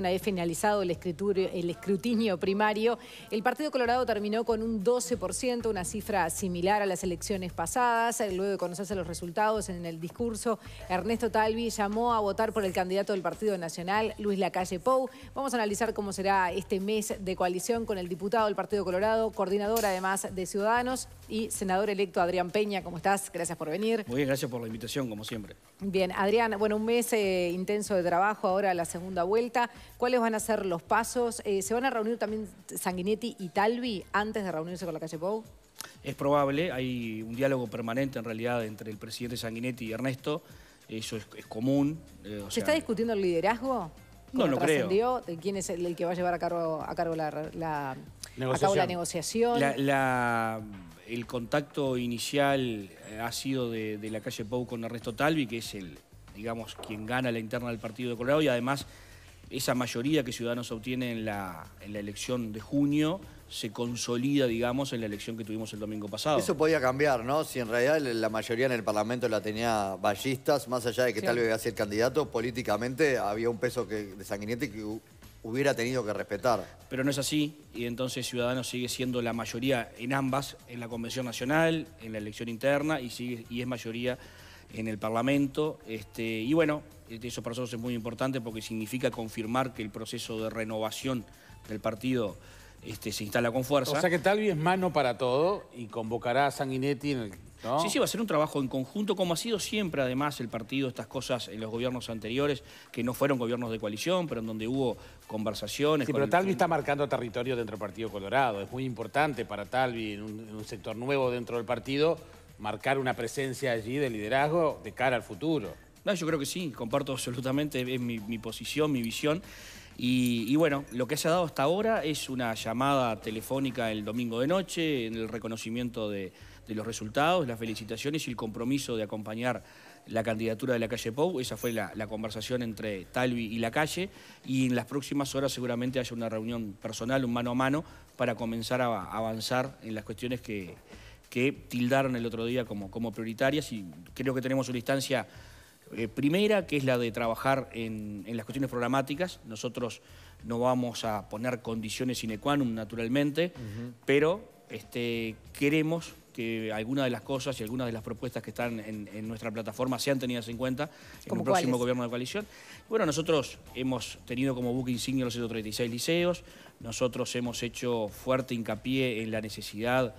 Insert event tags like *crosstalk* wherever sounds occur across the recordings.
una vez finalizado el, escrutinio primario, el Partido Colorado terminó con un 12%, una cifra similar a las elecciones pasadas. Luego de conocerse los resultados en el discurso, Ernesto Talvi llamó a votar por el candidato del Partido Nacional, Luis Lacalle Pou. Vamos a analizar cómo será este mes de coalición con el diputado del Partido Colorado, coordinador además de Ciudadanos, y senador electo Adrián Peña. ¿Cómo estás? Gracias por venir. Muy bien, gracias por la invitación, como siempre. Bien, Adrián, bueno, un mes eh, intenso de trabajo, ahora la segunda vuelta. ¿Cuáles van a ser los pasos? Eh, ¿Se van a reunir también Sanguinetti y Talvi antes de reunirse con la calle Pou? Es probable, hay un diálogo permanente en realidad entre el presidente Sanguinetti y Ernesto. Eso es, común. Eh, ¿Se está discutiendo el liderazgo? No, no creo. De ¿Quién es el, que va a llevar a cargo, la, cabo la negociación? la, el contacto inicial eh, ha sido de, la calle Pou con Ernesto Talvi, que es el, digamos, quien gana la interna del partido de Colorado y además esa mayoría que Ciudadanos obtiene en la, elección de junio se consolida, digamos, en la elección que tuvimos el domingo pasado. Eso podía cambiar, ¿no? Si en realidad la mayoría en el Parlamento la tenía Ballistas, más allá de que Talvi tal vez iba a ser candidato, políticamente había un peso que, de Sanguinetti que hubiera tenido que respetar. Pero no es así, y entonces Ciudadanos sigue siendo la mayoría en ambas, en la Convención Nacional, en la elección interna, y, sigue, y es mayoría en el Parlamento. Este, y bueno, eso para nosotros es muy importante porque significa confirmar que el proceso de renovación del partido este, se instala con fuerza. O sea que Talvi es mano para todo y convocará a Sanguinetti en el Sí, sí, va a ser un trabajo en conjunto, como ha sido siempre además el partido, estas cosas en los gobiernos anteriores, que no fueron gobiernos de coalición, pero en donde hubo conversaciones. Sí, pero Talvi está marcando territorio dentro del Partido Colorado. Es muy importante para Talvi, en un, sector nuevo dentro del partido, marcar una presencia allí de liderazgo de cara al futuro. No, yo creo que sí, comparto absolutamente es mi, posición, mi visión. y, bueno, lo que se ha dado hasta ahora es una llamada telefónica el domingo de noche, en el reconocimiento de, de los resultados, las felicitaciones y el compromiso de acompañar la candidatura de la calle Pou. Esa fue la, conversación entre Talvi y la calle. Y en las próximas horas seguramente haya una reunión personal, un mano a mano, para comenzar a avanzar en las cuestiones que, que tildaron el otro día como, como prioritarias. Y creo que tenemos una instancia eh, primera, que es la de trabajar en, las cuestiones programáticas. Nosotros no vamos a poner condiciones sine qua non, naturalmente, pero este, queremos que algunas de las cosas y algunas de las propuestas que están en, nuestra plataforma sean tenidas en cuenta en el próximo gobierno de coalición. Bueno, nosotros hemos tenido como buque insignia los 136 liceos, nosotros hemos hecho fuerte hincapié en la necesidad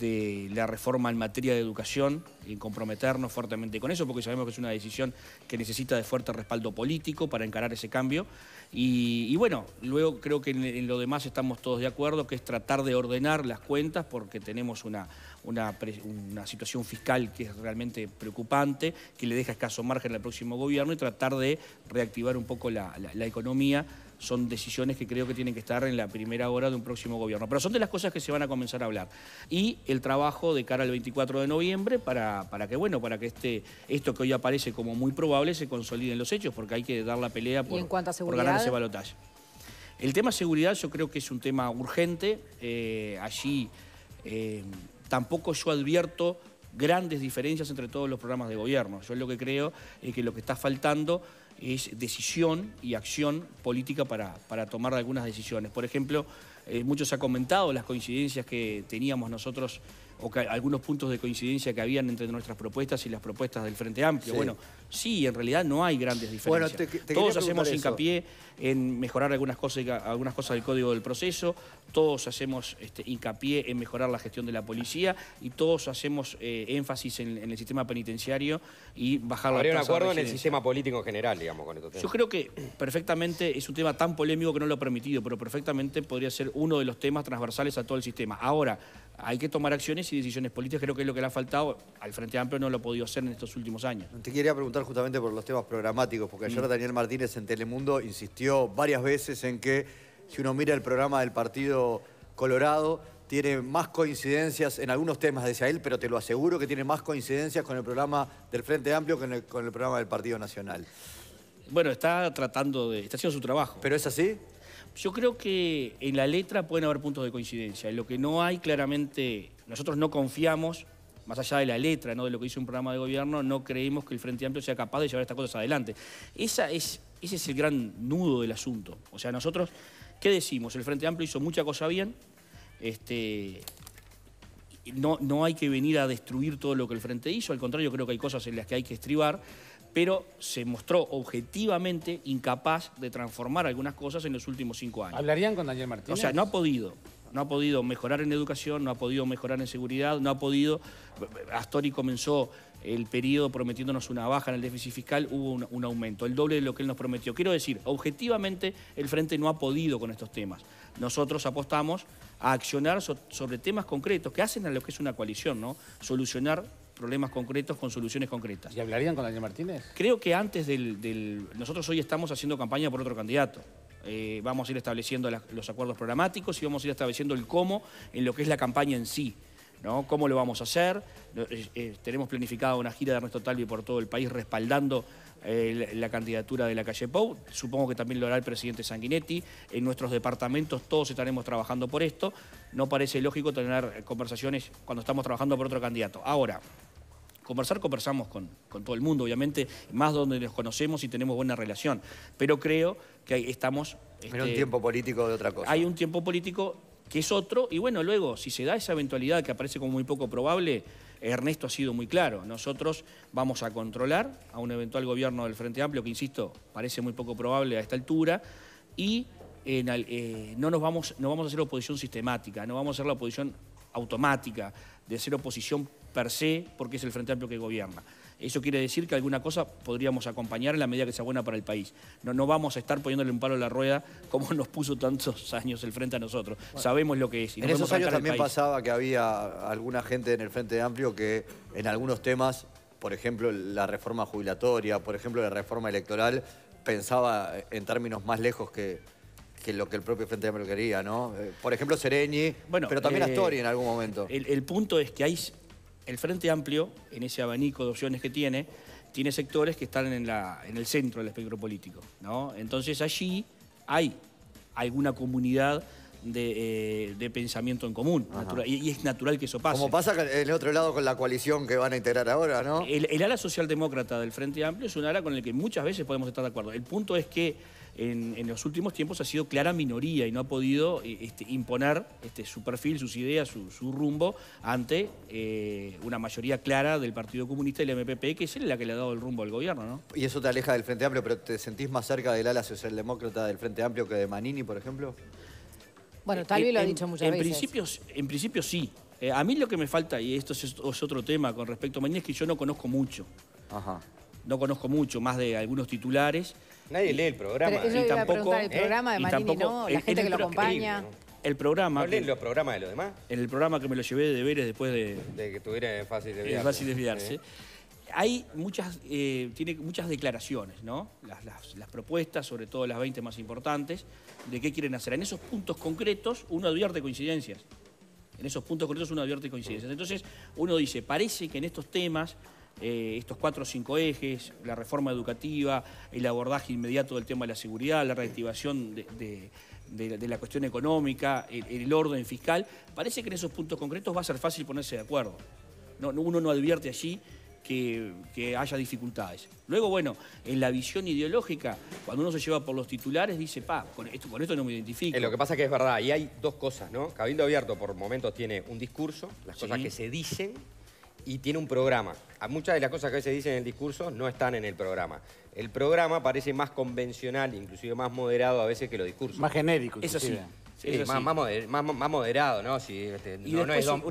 de la reforma en materia de educación y comprometernos fuertemente con eso, porque sabemos que es una decisión que necesita de fuerte respaldo político para encarar ese cambio. Y, bueno, luego creo que en, lo demás estamos todos de acuerdo, que es tratar de ordenar las cuentas, porque tenemos una, una, situación fiscal que es realmente preocupante, que le deja escaso margen al próximo gobierno y tratar de reactivar un poco la, economía son decisiones que creo que tienen que estar en la primera hora de un próximo gobierno. Pero son de las cosas que se van a comenzar a hablar. Y el trabajo de cara al 24 de noviembre para, para que, bueno, para que este, esto que hoy aparece como muy probable se consolide en los hechos, porque hay que dar la pelea por, por ganar ese balotaje. El tema seguridad yo creo que es un tema urgente. Eh, allí... Eh, tampoco yo advierto grandes diferencias entre todos los programas de gobierno. Yo lo que creo es que lo que está faltando es decisión y acción política para, tomar algunas decisiones. Por ejemplo, eh, muchos ha comentado las coincidencias que teníamos nosotros o algunos puntos de coincidencia que habían entre nuestras propuestas y las propuestas del Frente Amplio. Bueno, sí, en realidad no hay grandes diferencias. todos hacemos hincapié en mejorar algunas cosas, algunas cosas del código del proceso, todos hacemos este, hincapié en mejorar la gestión de la policía y todos hacemos eh, énfasis en, el sistema penitenciario y bajar la tasa un acuerdo en el sistema político en general, digamos, con estos temas. Yo creo que perfectamente es un tema tan polémico que no lo ha permitido, pero perfectamente podría ser uno de los temas transversales a todo el sistema. Ahora, hay que tomar acciones y decisiones políticas, creo que es lo que le ha faltado. Al Frente Amplio no lo ha podido hacer en estos últimos años. Te quería preguntar justamente por los temas programáticos, porque ayer mm. Daniel Martínez en Telemundo insistió varias veces en que si uno mira el programa del Partido Colorado, tiene más coincidencias en algunos temas decía él, pero te lo aseguro que tiene más coincidencias con el programa del Frente Amplio que con el, con el programa del Partido Nacional. Bueno, está tratando de... está haciendo su trabajo. ¿Pero es así? Yo creo que en la letra pueden haber puntos de coincidencia. En lo que no hay, claramente, nosotros no confiamos, más allá de la letra, ¿no? de lo que dice un programa de gobierno, no creemos que el Frente Amplio sea capaz de llevar estas cosas adelante. Esa es, ese es el gran nudo del asunto. O sea, nosotros, ¿qué decimos? El Frente Amplio hizo mucha cosa bien. Este, no, no hay que venir a destruir todo lo que el Frente hizo, al contrario, creo que hay cosas en las que hay que estribar pero se mostró objetivamente incapaz de transformar algunas cosas en los últimos cinco años. ¿Hablarían con Daniel Martínez? O sea, no ha podido. No ha podido mejorar en educación, no ha podido mejorar en seguridad, no ha podido... Astori comenzó el periodo prometiéndonos una baja en el déficit fiscal, hubo un, aumento, el doble de lo que él nos prometió. Quiero decir, objetivamente el Frente no ha podido con estos temas. Nosotros apostamos a accionar sobre temas concretos que hacen a lo que es una coalición, ¿no? Solucionar problemas concretos con soluciones concretas. ¿Y hablarían con Daniel Martínez? Creo que antes del... Nosotros hoy estamos haciendo campaña por otro candidato. Eh, vamos a ir estableciendo los acuerdos programáticos y vamos a ir estableciendo el cómo en lo que es la campaña en sí. ¿no? ¿Cómo lo vamos a hacer? tenemos planificada una gira de Ernesto Talvi por todo el país respaldando eh, la candidatura de la calle Pou. Supongo que también lo hará el presidente Sanguinetti. En nuestros departamentos todos estaremos trabajando por esto. No parece lógico tener conversaciones cuando estamos trabajando por otro candidato. Ahora, Conversar, conversamos con, todo el mundo, obviamente, más donde nos conocemos y tenemos buena relación. Pero creo que estamos... Este, un tiempo político de otra cosa. Hay un tiempo político que es otro, y bueno, luego, si se da esa eventualidad que aparece como muy poco probable, Ernesto ha sido muy claro, nosotros vamos a controlar a un eventual gobierno del Frente Amplio, que insisto, parece muy poco probable a esta altura, y eh, no nos vamos, no vamos a hacer oposición sistemática, no vamos a hacer la oposición automática de ser oposición per se, porque es el Frente Amplio que gobierna. Eso quiere decir que alguna cosa podríamos acompañar en la medida que sea buena para el país. No, no vamos a estar poniéndole un palo a la rueda como *laughs* nos puso tantos años el frente a nosotros. Sabemos lo que es. en esos años también pasaba que había alguna gente en el Frente Amplio que en algunos temas, por ejemplo la reforma jubilatoria, por ejemplo la reforma electoral, pensaba en términos más lejos que, lo que el propio Frente Amplio quería, ¿no? Eh, por ejemplo, sereni bueno, pero también eh, Astori en algún momento. El, el punto es que hay el Frente Amplio, en ese abanico de opciones que tiene, tiene sectores que están en, el centro del espectro político. ¿no? Entonces allí hay alguna comunidad de, eh, pensamiento en común. y, es natural que eso pase. Como pasa en el otro lado con la coalición que van a integrar ahora, ¿no? El, el ala socialdemócrata del Frente Amplio es un ala con el que muchas veces podemos estar de acuerdo. El punto es que en, los últimos tiempos ha sido clara minoría y no ha podido eh, este, imponer este, su perfil, sus ideas, su, rumbo ante eh, una mayoría clara del Partido Comunista y el MPP, que es él la que le ha dado el rumbo al gobierno. Y eso te aleja del Frente Amplio, pero ¿te sentís más cerca del ala socialdemócrata del Frente Amplio que de Manini, por ejemplo? Bueno, tal vez lo ha dicho muchas en veces. en principio sí. Eh, a mí lo que me falta, y esto es, otro tema con respecto a Manini, es que yo no conozco mucho. No conozco mucho, más de algunos titulares. Nadie lee el programa. Pero y tampoco, el ¿eh? programa de Marini La gente que lo acompaña. El programa... ¿No los programas de los demás? En el programa que me lo llevé de deberes después de... De que tuviera fácil eh, desviarse. fácil desviarse. Hay muchas, eh, tiene muchas declaraciones, ¿no? Las, las, propuestas, sobre todo las 20 más importantes, de qué quieren hacer. En esos puntos concretos uno advierte coincidencias. En esos puntos concretos uno advierte coincidencias. Entonces uno dice, parece que en estos temas eh, estos cuatro o cinco ejes, la reforma educativa, el abordaje inmediato del tema de la seguridad, la reactivación de, la cuestión económica, el, orden fiscal, parece que en esos puntos concretos va a ser fácil ponerse de acuerdo. No, uno no advierte allí que, haya dificultades. Luego, bueno, en la visión ideológica, cuando uno se lleva por los titulares, dice, pa, con esto, con esto no me identifico. lo que pasa que es verdad, y hay dos cosas, ¿no? Cabildo Abierto por momentos tiene un discurso, las cosas que se dicen, y tiene un programa. Muchas de las cosas que a veces dicen en el discurso no están en el programa. El programa parece más convencional, inclusive más moderado a veces que los discursos. Más genérico. Eso sí. más, moderado, ¿no? Si, este, no, es Don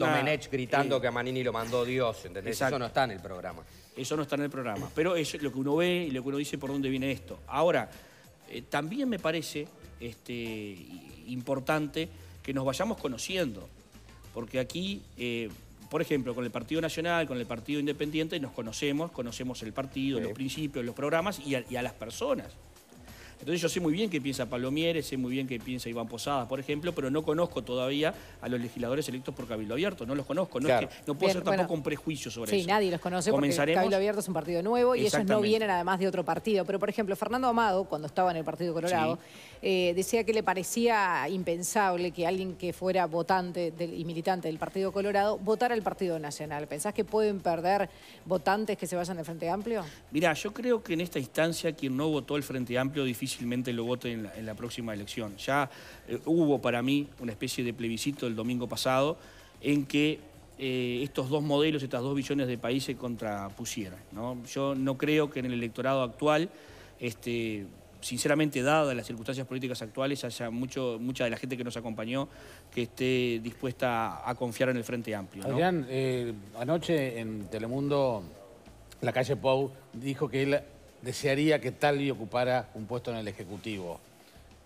gritando eh, que a Manini lo mandó Dios, ¿entendés? Eso no está en el programa. Eso no está en el programa. Pero es lo que uno ve y lo que uno dice por dónde viene esto. Ahora, eh, también me parece este, importante que nos vayamos conociendo. Porque aquí eh, por ejemplo, con el Partido Nacional, con el Partido Independiente, nos conocemos, conocemos el partido, los principios, los programas y a las personas. Entonces yo sé muy bien qué piensa Mieres, sé muy bien qué piensa Iván Posadas, por ejemplo, pero no conozco todavía a los legisladores electos por Cabildo Abierto, no los conozco, no, puedo hacer tampoco un prejuicio sobre eso. Sí, nadie los conoce porque Cabildo Abierto es un partido nuevo y ellos no vienen además de otro partido, pero por ejemplo, Fernando Amado, cuando estaba en el Partido Colorado, eh, decía que le parecía impensable que alguien que fuera votante y militante del Partido Colorado votara el Partido Nacional. ¿Pensás que pueden perder votantes que se vayan del Frente Amplio? Mirá, yo creo que en esta instancia quien no votó el Frente Amplio difícil difícilmente lo vote en la, próxima elección. Ya eh, hubo para mí una especie de plebiscito el domingo pasado en que eh, estos dos modelos, estas dos visiones de país se contrapusieran. Yo no creo que en el electorado actual, este, sinceramente dadas las circunstancias políticas actuales, haya mucho, mucha de la gente que nos acompañó que esté dispuesta a confiar en el Frente Amplio. Adrián, eh, anoche en Telemundo, la calle Pou dijo que él desearía que Talvi ocupara un puesto en el Ejecutivo.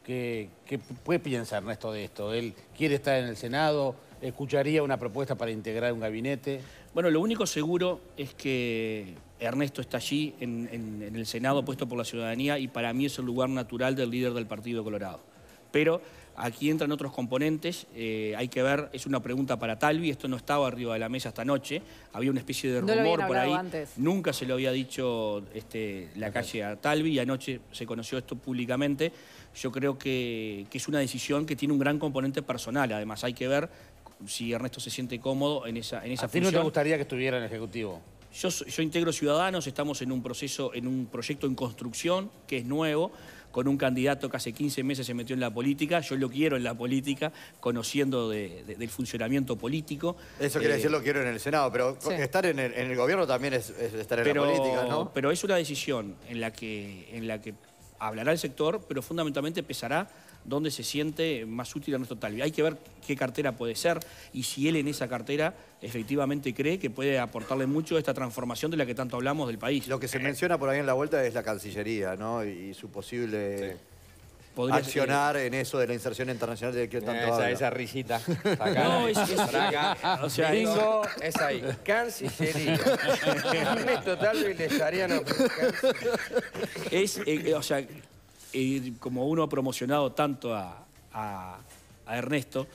¿Qué, qué, piensa Ernesto de esto? ¿Él quiere estar en el Senado? ¿Escucharía una propuesta para integrar un gabinete? Bueno, lo único seguro es que Ernesto está allí en, en el Senado puesto por la ciudadanía y para mí es el lugar natural del líder del Partido Colorado. Pero Aquí entran otros componentes, eh, hay que ver, es una pregunta para Talvi, esto no estaba arriba de la mesa esta noche, había una especie de rumor por ahí, nunca se lo había dicho este, la calle a Talvi anoche se conoció esto públicamente. Yo creo que, es una decisión que tiene un gran componente personal, además hay que ver si Ernesto se siente cómodo en esa, en esa ¿A no te gustaría que estuviera en el Ejecutivo? Yo, yo integro Ciudadanos, estamos en un proceso, en un proyecto en construcción que es nuevo con un candidato que hace 15 meses se metió en la política. Yo lo quiero en la política, conociendo del funcionamiento político. Eso quiere eh, decir lo quiero en el Senado, pero estar en el, gobierno también es, estar en la política, ¿no? Pero es una decisión en la que, en la que hablará el sector, pero fundamentalmente pesará dónde se siente más útil a nuestro tal. Hay que ver qué cartera puede ser y si él en esa cartera efectivamente cree que puede aportarle mucho esta transformación de la que tanto hablamos del país. Lo que se eh, menciona por ahí en la vuelta es la Cancillería, ¿no? Y su posible accionar en eso de la inserción internacional de que tanto esa, esa, risita. *laughs* no, es, es, o es ahí. Cancillería. Ernesto *laughs* Es, eh, o sea, eh, como uno ha promocionado tanto a, Ernesto,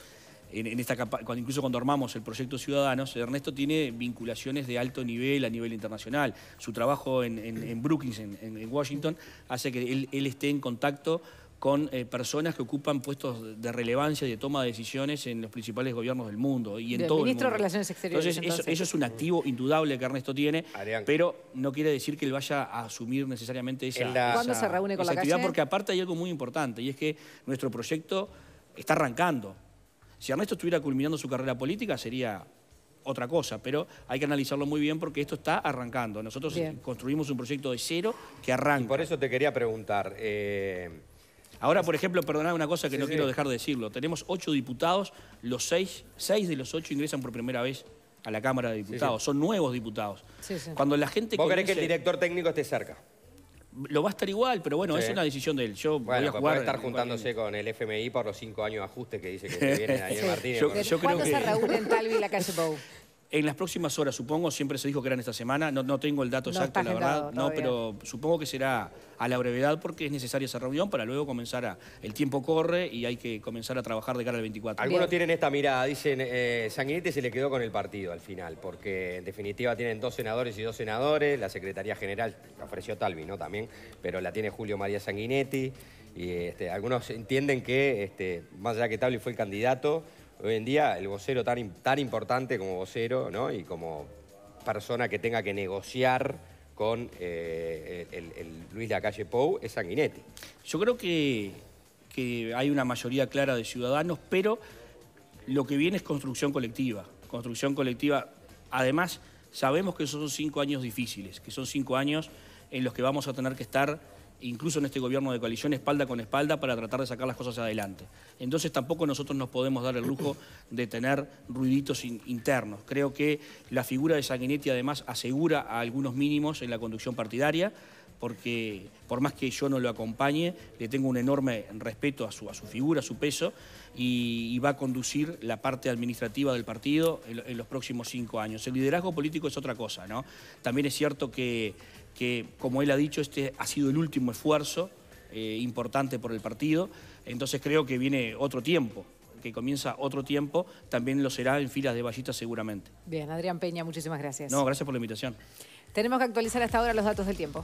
en, esta cuando, incluso cuando armamos el proyecto Ciudadanos, Ernesto tiene vinculaciones de alto nivel a nivel internacional. Su trabajo en, Brookings, en, Washington, hace que él esté en contacto con eh, personas que ocupan puestos de relevancia y de toma de decisiones en los principales gobiernos del mundo y en todo ministro el de Relaciones Exteriores. Entonces, Eso, es un activo indudable que Ernesto tiene, pero no quiere decir que él vaya a asumir necesariamente esa, se reúne con la actividad, porque aparte hay algo muy importante y es que nuestro proyecto está arrancando. Si Ernesto estuviera culminando su carrera política sería otra cosa, pero hay que analizarlo muy bien porque esto está arrancando. Nosotros construimos un proyecto de cero que arranca. por eso te quería preguntar... Eh, Ahora, por ejemplo, perdonad una cosa que no quiero dejar de decirlo. Tenemos ocho diputados, los seis, seis de los ocho ingresan por primera vez a la Cámara de Diputados. Son nuevos diputados. Cuando la gente... ¿Vos que el director técnico esté cerca? Lo va a estar igual, pero bueno, es una decisión de él. Yo bueno, voy a pues estar juntándose con el FMI por los cinco años de ajuste que dice que *laughs* viene Daniel Martínez. *laughs* En las próximas horas, supongo, siempre se dijo que eran esta semana, no, no tengo el dato exacto, la verdad, no, pero supongo que será a la brevedad porque es necesaria esa reunión para luego comenzar a... El tiempo corre y hay que comenzar a trabajar de cara al 24. Algunos tienen esta mirada, dicen, eh, Sanguinetti se le quedó con el partido al final, porque en definitiva tienen dos senadores y dos senadores, la Secretaría General la ofreció Talvi, ¿no? También, pero la tiene Julio María Sanguinetti, y este, algunos entienden que, este, más allá que Talvi fue el candidato Hoy en día el vocero tan, importante como vocero y como persona que tenga que negociar con eh, el, el, Luis Calle Pou es Sanguinetti. Yo creo que, que hay una mayoría clara de ciudadanos, pero lo que viene es construcción colectiva. Construcción colectiva, además sabemos que esos son cinco años difíciles, que son cinco años en los que vamos a tener que estar incluso en este gobierno de coalición, espalda con espalda para tratar de sacar las cosas adelante. Entonces tampoco nosotros nos podemos dar el lujo de tener ruiditos internos. Creo que la figura de Sanguinetti además asegura a algunos mínimos en la conducción partidaria, porque por más que yo no lo acompañe, le tengo un enorme respeto a su, figura, a su peso, y, va a conducir la parte administrativa del partido en, en, los próximos cinco años. El liderazgo político es otra cosa, ¿no? También es cierto que que, como él ha dicho, este ha sido el último esfuerzo eh, importante por el partido. Entonces creo que viene otro tiempo, que comienza otro tiempo, también lo será en filas de vallitas seguramente. Bien, Adrián Peña, muchísimas gracias. No, gracias por la invitación. Tenemos que actualizar hasta ahora los datos del tiempo.